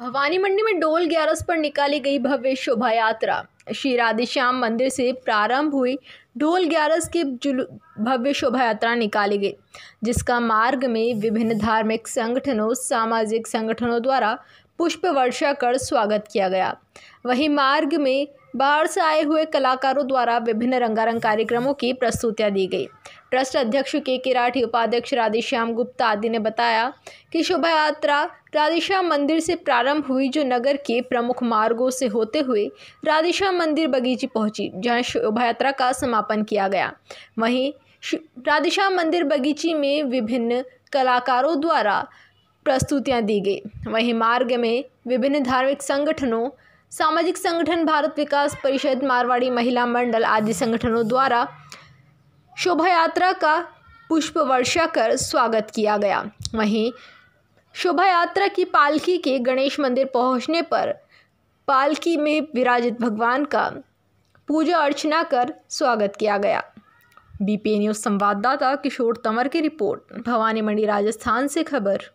भवानी मंडी में डोल ग्यारस पर निकाली गई भव्य शोभा यात्रा श्री राधेश्याम मंदिर से प्रारंभ हुई ढोल ग्यारस की भव्य शोभा यात्रा निकाली गई जिसका मार्ग में विभिन्न धार्मिक संगठनों सामाजिक संगठनों द्वारा पुष्प वर्षा कर स्वागत किया गया वहीं मार्ग में बाहर से आए हुए कलाकारों द्वारा विभिन्न रंगारंग कार्यक्रमों की प्रस्तुतियाँ दी गई ट्रस्ट अध्यक्ष के के राठी उपाध्यक्ष राधेश्याम गुप्ता आदि ने बताया कि शोभा यात्रा राधेश्याम मंदिर से प्रारंभ हुई जो नगर के प्रमुख मार्गों से होते हुए राधेश्याम मंदिर बगीचे पहुंची जहां शोभा यात्रा का समापन किया गया वहीं राधेश्याम मंदिर बगीचे में विभिन्न कलाकारों द्वारा प्रस्तुतियाँ दी गई वहीं मार्ग में विभिन्न धार्मिक संगठनों सामाजिक संगठन भारत विकास परिषद मारवाड़ी महिला मंडल आदि संगठनों द्वारा शोभा यात्रा का पुष्प वर्षा कर स्वागत किया गया वहीं शोभा यात्रा की पालकी के गणेश मंदिर पहुंचने पर पालकी में विराजित भगवान का पूजा अर्चना कर स्वागत किया गया पी न्यूज संवाददाता किशोर तंवर की रिपोर्ट भवानी मंडी राजस्थान से खबर